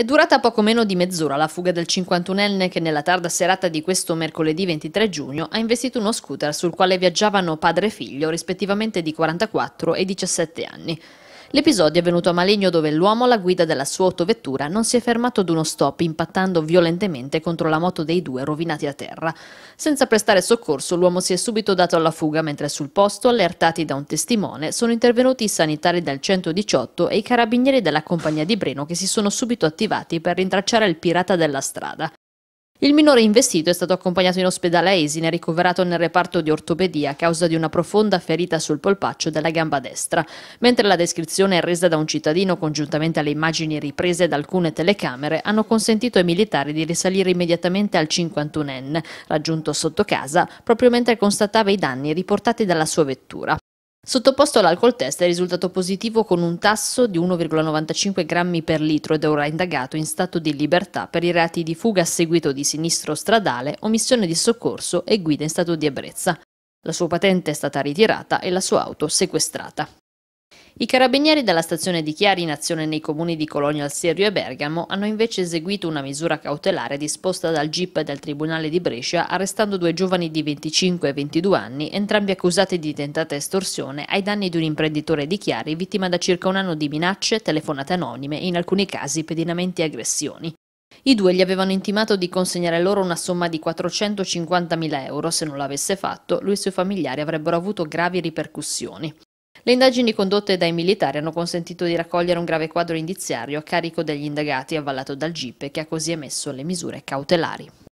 È durata poco meno di mezz'ora la fuga del 51enne che nella tarda serata di questo mercoledì 23 giugno ha investito uno scooter sul quale viaggiavano padre e figlio rispettivamente di 44 e 17 anni. L'episodio è avvenuto a Maligno dove l'uomo alla guida della sua autovettura non si è fermato ad uno stop impattando violentemente contro la moto dei due rovinati a terra. Senza prestare soccorso l'uomo si è subito dato alla fuga mentre sul posto, allertati da un testimone, sono intervenuti i sanitari del 118 e i carabinieri della compagnia di Breno che si sono subito attivati per rintracciare il pirata della strada. Il minore investito è stato accompagnato in ospedale a Esine e ricoverato nel reparto di ortopedia a causa di una profonda ferita sul polpaccio della gamba destra, mentre la descrizione è resa da un cittadino congiuntamente alle immagini riprese da alcune telecamere hanno consentito ai militari di risalire immediatamente al 51enne, raggiunto sotto casa proprio mentre constatava i danni riportati dalla sua vettura. Sottoposto all'alcol test è risultato positivo con un tasso di 1,95 grammi per litro ed è ora indagato in stato di libertà per i reati di fuga a seguito di sinistro stradale, omissione di soccorso e guida in stato di ebbrezza. La sua patente è stata ritirata e la sua auto sequestrata. I carabinieri della stazione di Chiari in azione nei comuni di Colonia al Serio e Bergamo hanno invece eseguito una misura cautelare disposta dal GIP del Tribunale di Brescia arrestando due giovani di 25 e 22 anni, entrambi accusati di tentata estorsione ai danni di un imprenditore di Chiari vittima da circa un anno di minacce, telefonate anonime e in alcuni casi pedinamenti e aggressioni. I due gli avevano intimato di consegnare loro una somma di 450.000 euro, se non l'avesse fatto lui e i suoi familiari avrebbero avuto gravi ripercussioni. Le indagini condotte dai militari hanno consentito di raccogliere un grave quadro indiziario a carico degli indagati avvallato dal GIP che ha così emesso le misure cautelari.